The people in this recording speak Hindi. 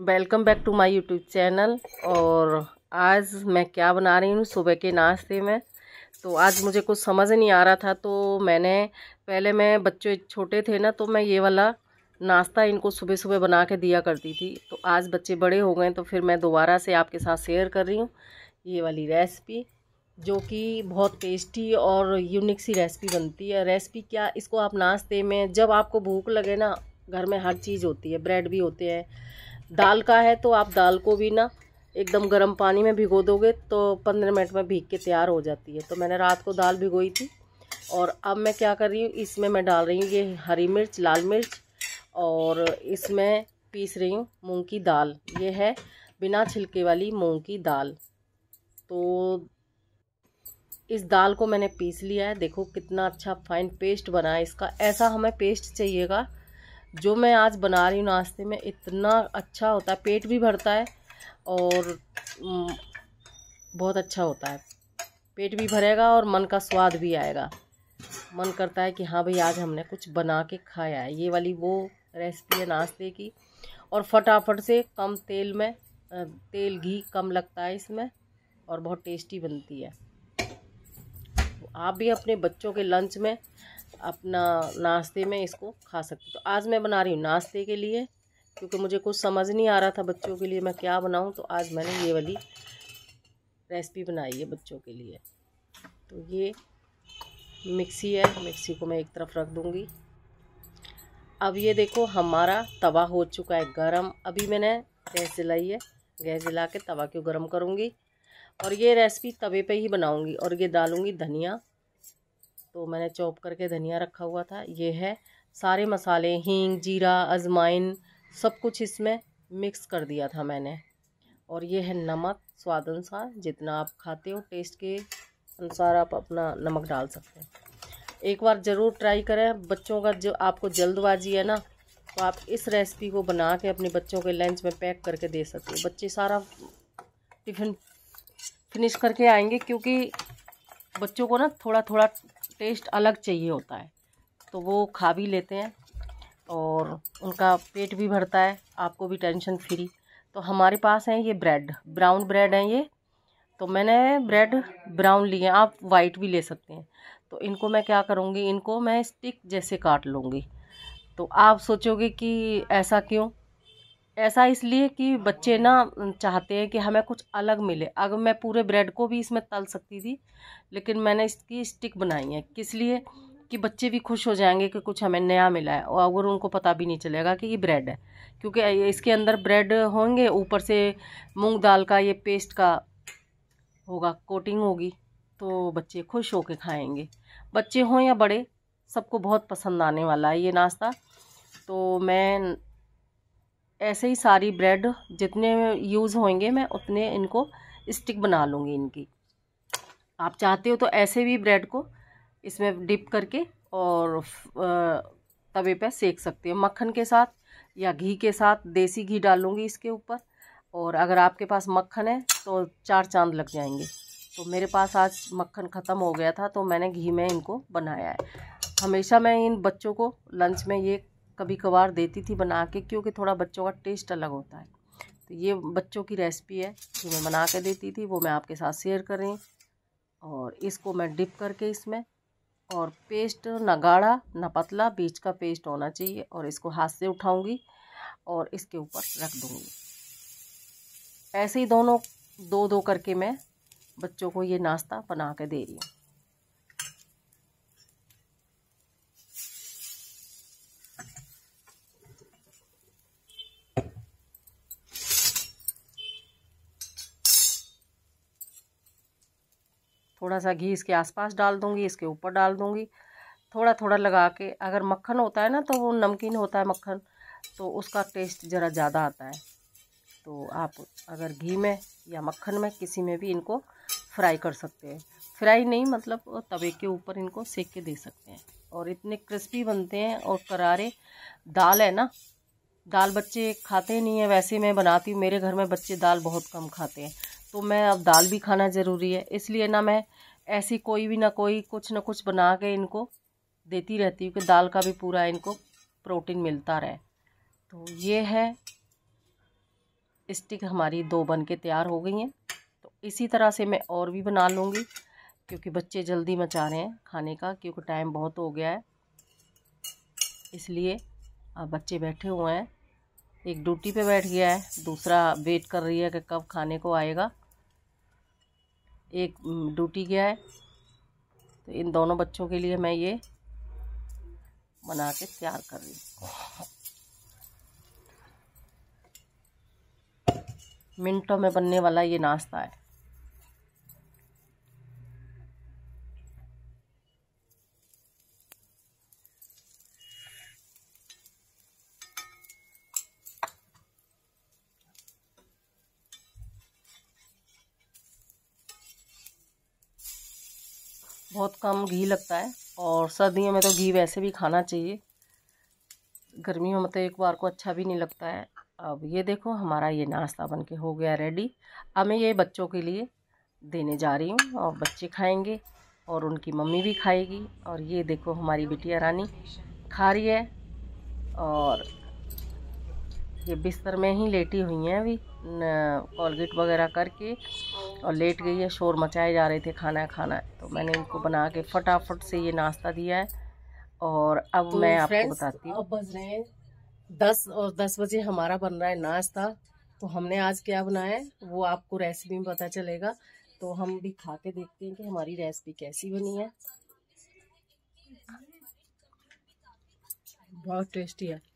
welcome back to my YouTube channel और आज मैं क्या बना रही हूँ सुबह के नाश्ते में तो आज मुझे कुछ समझ नहीं आ रहा था तो मैंने पहले मैं बच्चे छोटे थे ना तो मैं ये वाला नाश्ता इनको सुबह सुबह बना के दिया करती थी तो आज बच्चे बड़े हो गए तो फिर मैं दोबारा से आपके साथ शेयर कर रही हूँ ये वाली रेसिपी जो कि बहुत टेस्टी और यूनिक सी रेसिपी बनती है रेसिपी क्या इसको आप नाश्ते में जब आपको भूख लगे ना घर में हर चीज़ होती है ब्रेड भी होते हैं दाल का है तो आप दाल को भी ना एकदम गर्म पानी में भिगो दोगे तो पंद्रह मिनट में भीग के तैयार हो जाती है तो मैंने रात को दाल भिगोई थी और अब मैं क्या कर रही हूँ इसमें मैं डाल रही हूँ ये हरी मिर्च लाल मिर्च और इसमें पीस रही हूँ मूँग की दाल ये है बिना छिलके वाली मूँग की दाल तो इस दाल को मैंने पीस लिया है देखो कितना अच्छा फाइन पेस्ट बना है इसका ऐसा हमें पेस्ट चाहिएगा जो मैं आज बना रही हूँ नाश्ते में इतना अच्छा होता है पेट भी भरता है और बहुत अच्छा होता है पेट भी भरेगा और मन का स्वाद भी आएगा मन करता है कि हाँ भाई आज हमने कुछ बना के खाया है ये वाली वो रेसिपी है नाश्ते की और फटाफट से कम तेल में तेल घी कम लगता है इसमें और बहुत टेस्टी बनती है आप भी अपने बच्चों के लंच में अपना नाश्ते में इसको खा सकते तो आज मैं बना रही हूँ नाश्ते के लिए क्योंकि मुझे कुछ समझ नहीं आ रहा था बच्चों के लिए मैं क्या बनाऊँ तो आज मैंने ये वाली रेसिपी बनाई है बच्चों के लिए तो ये मिक्सी है मिक्सी को मैं एक तरफ रख दूँगी अब ये देखो हमारा तवा हो चुका है गरम अभी मैंने गैस जलाई है गैस जला के तवा को गरम करूँगी और ये रेसिपी तवे पे ही बनाऊँगी और ये डालूँगी धनिया तो मैंने चॉप करके धनिया रखा हुआ था ये है सारे मसाले हींग जीरा अजमाइन सब कुछ इसमें मिक्स कर दिया था मैंने और ये है नमक स्वाद अनुसार जितना आप खाते हो टेस्ट के अनुसार आप अपना नमक डाल सकते हैं एक बार ज़रूर ट्राई करें बच्चों का जो आपको जल्दबाजी है ना तो आप इस रेसिपी को बना के अपने बच्चों के लंच में पैक करके दे सकते हो बच्चे सारा टिफ़िन फिनिश करके आएंगे क्योंकि बच्चों को ना थोड़ा थोड़ा टेस्ट अलग चाहिए होता है तो वो खा भी लेते हैं और उनका पेट भी भरता है आपको भी टेंशन फ्री तो हमारे पास हैं ये ब्रेड ब्राउन ब्रेड हैं ये तो मैंने ब्रेड ब्राउन लिए आप वाइट भी ले सकते हैं तो इनको मैं क्या करूँगी इनको मैं स्टिक जैसे काट लूँगी तो आप सोचोगे कि ऐसा क्यों ऐसा इसलिए कि बच्चे ना चाहते हैं कि हमें कुछ अलग मिले अगर मैं पूरे ब्रेड को भी इसमें तल सकती थी लेकिन मैंने इसकी स्टिक बनाई है किस लिए कि बच्चे भी खुश हो जाएंगे कि कुछ हमें नया मिला है और अगर उनको पता भी नहीं चलेगा कि ये ब्रेड है क्योंकि इसके अंदर ब्रेड होंगे ऊपर से मूँग दाल का ये पेस्ट का होगा कोटिंग होगी तो बच्चे खुश के खाएंगे बच्चे हों या बड़े सबको बहुत पसंद आने वाला है ये नाश्ता तो मैं ऐसे ही सारी ब्रेड जितने यूज़ होंगे मैं उतने इनको स्टिक बना लूँगी इनकी आप चाहते हो तो ऐसे भी ब्रेड को इसमें डिप करके और तवे पर सेक सकते हो मक्खन के साथ या घी के साथ देसी घी डालूँगी इसके ऊपर और अगर आपके पास मक्खन है तो चार चांद लग जाएंगे तो मेरे पास आज मक्खन ख़त्म हो गया था तो मैंने घी में इनको बनाया है हमेशा मैं इन बच्चों को लंच में ये कभी कभार देती थी बना के क्योंकि थोड़ा बच्चों का टेस्ट अलग होता है तो ये बच्चों की रेसिपी है जो मैं बना के देती थी वो मैं आपके साथ शेयर करें और इसको मैं डिप करके इसमें और पेस्ट ना गाढ़ा ना पतला बीच का पेस्ट होना चाहिए और इसको हाथ से उठाऊंगी और इसके ऊपर रख दूंगी ऐसे ही दोनों दो दो करके मैं बच्चों को ये नाश्ता बना के दे रही हूँ थोड़ा सा घी इसके आसपास डाल दूँगी इसके ऊपर डाल दूँगी थोड़ा थोड़ा लगा के अगर मक्खन होता है ना तो वो नमकीन होता है मक्खन तो उसका टेस्ट ज़रा ज़्यादा आता है तो आप अगर घी में या मक्खन में किसी में भी इनको फ्राई कर सकते हैं फ्राई नहीं मतलब तवे के ऊपर इनको सेक के दे सकते हैं और इतने क्रिस्पी बनते हैं और करारे दाल है ना दाल बच्चे खाते नहीं हैं वैसे मैं बनाती हूँ मेरे घर में बच्चे दाल बहुत कम खाते हैं तो मैं अब दाल भी खाना ज़रूरी है इसलिए ना मैं ऐसी कोई भी ना कोई कुछ ना कुछ बना के इनको देती रहती हूँ कि दाल का भी पूरा इनको प्रोटीन मिलता रहे तो ये है स्टिक हमारी दो बन के तैयार हो गई हैं तो इसी तरह से मैं और भी बना लूँगी क्योंकि बच्चे जल्दी मचा रहे हैं खाने का क्योंकि टाइम बहुत हो गया है इसलिए अब बच्चे बैठे हुए हैं एक ड्यूटी पे बैठ गया है दूसरा वेट कर रही है कि कब खाने को आएगा एक ड्यूटी गया है तो इन दोनों बच्चों के लिए मैं ये बना के तैयार कर रही हूँ मिनटों में बनने वाला ये नाश्ता है बहुत कम घी लगता है और सर्दियों में तो घी वैसे भी खाना चाहिए गर्मियों में तो एक बार को अच्छा भी नहीं लगता है अब ये देखो हमारा ये नाश्ता बन के हो गया रेडी अब मैं ये बच्चों के लिए देने जा रही हूँ और बच्चे खाएंगे और उनकी मम्मी भी खाएगी और ये देखो हमारी बिटिया रानी खा रही है और ये बिस्तर में ही लेटी हुई हैं अभी कॉलगेट वगैरह करके और लेट गई है शोर मचाए जा रहे थे खाना खाना तो मैंने इनको बना के फटाफट से ये नाश्ता दिया है और अब तो मैं आपको बताती हूँ बज रहे हैं दस और दस बजे हमारा बन रहा है नाश्ता तो हमने आज क्या बनाया है वो आपको रेसिपी में पता चलेगा तो हम भी खा के देखते हैं कि हमारी रेसिपी कैसी बनी है बहुत टेस्टी है